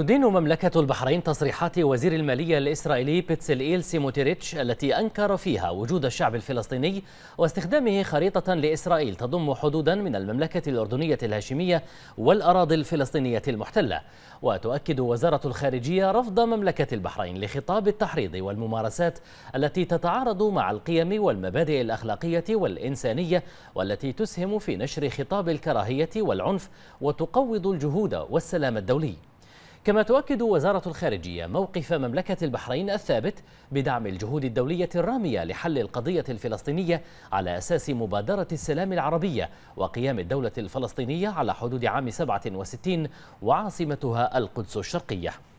تدين مملكة البحرين تصريحات وزير المالية الإسرائيلي بتسلئيل سيموتيريتش التي أنكر فيها وجود الشعب الفلسطيني واستخدامه خريطة لإسرائيل تضم حدودا من المملكة الأردنية الهاشمية والأراضي الفلسطينية المحتلة وتؤكد وزارة الخارجية رفض مملكة البحرين لخطاب التحريض والممارسات التي تتعارض مع القيم والمبادئ الأخلاقية والإنسانية والتي تسهم في نشر خطاب الكراهية والعنف وتقوض الجهود والسلام الدولي كما تؤكد وزارة الخارجية موقف مملكة البحرين الثابت بدعم الجهود الدولية الرامية لحل القضية الفلسطينية على أساس مبادرة السلام العربية وقيام الدولة الفلسطينية على حدود عام 67 وعاصمتها القدس الشرقية